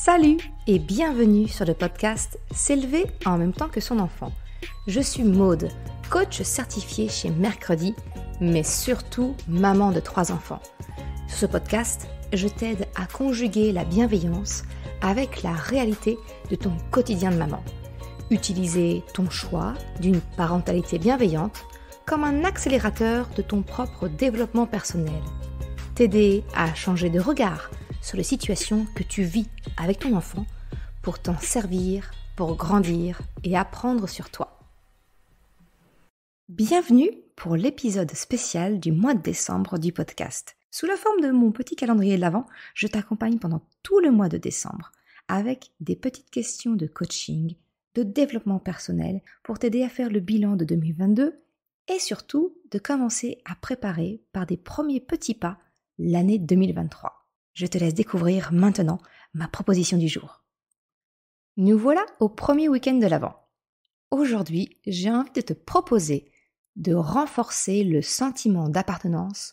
Salut et bienvenue sur le podcast S'élever en même temps que son enfant. Je suis Maude, coach certifié chez Mercredi, mais surtout maman de trois enfants. Sur ce podcast, je t'aide à conjuguer la bienveillance avec la réalité de ton quotidien de maman. Utiliser ton choix d'une parentalité bienveillante comme un accélérateur de ton propre développement personnel. T'aider à changer de regard sur les situations que tu vis avec ton enfant pour t'en servir, pour grandir et apprendre sur toi. Bienvenue pour l'épisode spécial du mois de décembre du podcast. Sous la forme de mon petit calendrier de l'Avent, je t'accompagne pendant tout le mois de décembre avec des petites questions de coaching, de développement personnel pour t'aider à faire le bilan de 2022 et surtout de commencer à préparer par des premiers petits pas l'année 2023. Je te laisse découvrir maintenant ma proposition du jour. Nous voilà au premier week-end de l'Avent. Aujourd'hui, j'ai envie de te proposer de renforcer le sentiment d'appartenance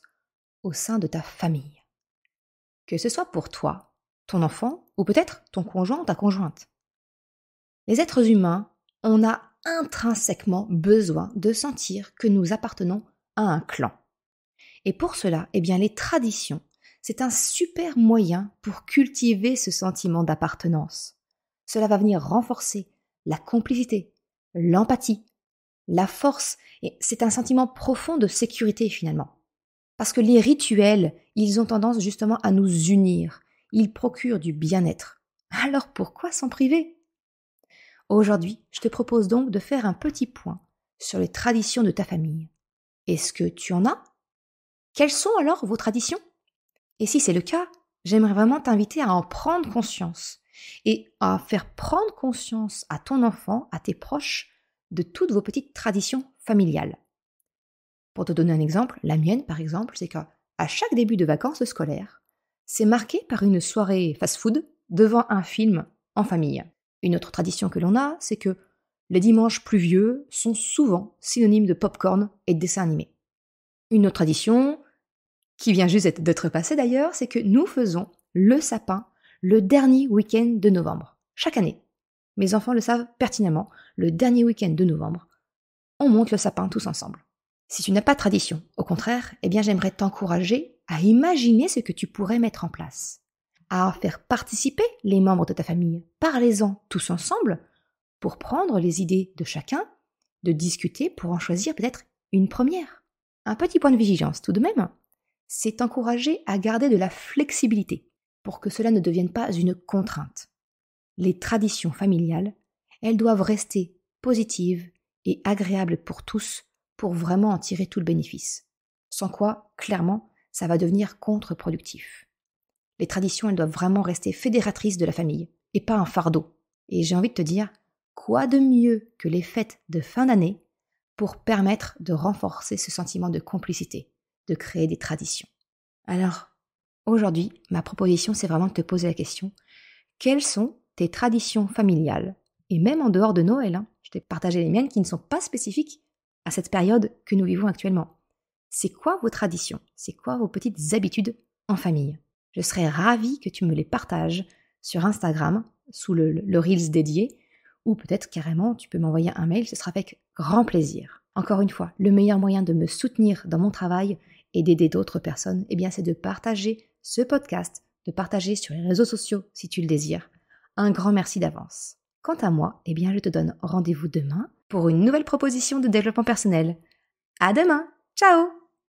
au sein de ta famille. Que ce soit pour toi, ton enfant ou peut-être ton conjoint ou ta conjointe. Les êtres humains, on a intrinsèquement besoin de sentir que nous appartenons à un clan. Et pour cela, eh bien, les traditions c'est un super moyen pour cultiver ce sentiment d'appartenance. Cela va venir renforcer la complicité, l'empathie, la force, et c'est un sentiment profond de sécurité finalement. Parce que les rituels, ils ont tendance justement à nous unir, ils procurent du bien-être. Alors pourquoi s'en priver Aujourd'hui, je te propose donc de faire un petit point sur les traditions de ta famille. Est-ce que tu en as Quelles sont alors vos traditions et si c'est le cas, j'aimerais vraiment t'inviter à en prendre conscience et à faire prendre conscience à ton enfant, à tes proches, de toutes vos petites traditions familiales. Pour te donner un exemple, la mienne par exemple, c'est qu'à chaque début de vacances scolaires, c'est marqué par une soirée fast-food devant un film en famille. Une autre tradition que l'on a, c'est que les dimanches pluvieux sont souvent synonymes de pop-corn et de dessins animés. Une autre tradition, qui vient juste d'être passé d'ailleurs, c'est que nous faisons le sapin le dernier week-end de novembre, chaque année. Mes enfants le savent pertinemment, le dernier week-end de novembre, on monte le sapin tous ensemble. Si tu n'as pas de tradition, au contraire, eh bien j'aimerais t'encourager à imaginer ce que tu pourrais mettre en place, à faire participer les membres de ta famille. Parlez-en tous ensemble pour prendre les idées de chacun, de discuter pour en choisir peut-être une première. Un petit point de vigilance tout de même, hein c'est encourager à garder de la flexibilité pour que cela ne devienne pas une contrainte. Les traditions familiales, elles doivent rester positives et agréables pour tous pour vraiment en tirer tout le bénéfice. Sans quoi, clairement, ça va devenir contre-productif. Les traditions, elles doivent vraiment rester fédératrices de la famille et pas un fardeau. Et j'ai envie de te dire, quoi de mieux que les fêtes de fin d'année pour permettre de renforcer ce sentiment de complicité de créer des traditions. Alors, aujourd'hui, ma proposition, c'est vraiment de te poser la question, quelles sont tes traditions familiales et même en dehors de Noël. Hein, je t'ai partagé les miennes qui ne sont pas spécifiques à cette période que nous vivons actuellement. C'est quoi vos traditions C'est quoi vos petites habitudes en famille Je serais ravie que tu me les partages sur Instagram, sous le, le Reels dédié, ou peut-être carrément tu peux m'envoyer un mail, ce sera avec grand plaisir. Encore une fois, le meilleur moyen de me soutenir dans mon travail et d'aider d'autres personnes, eh bien, c'est de partager ce podcast, de partager sur les réseaux sociaux si tu le désires. Un grand merci d'avance. Quant à moi, eh bien, je te donne rendez-vous demain pour une nouvelle proposition de développement personnel. À demain! Ciao!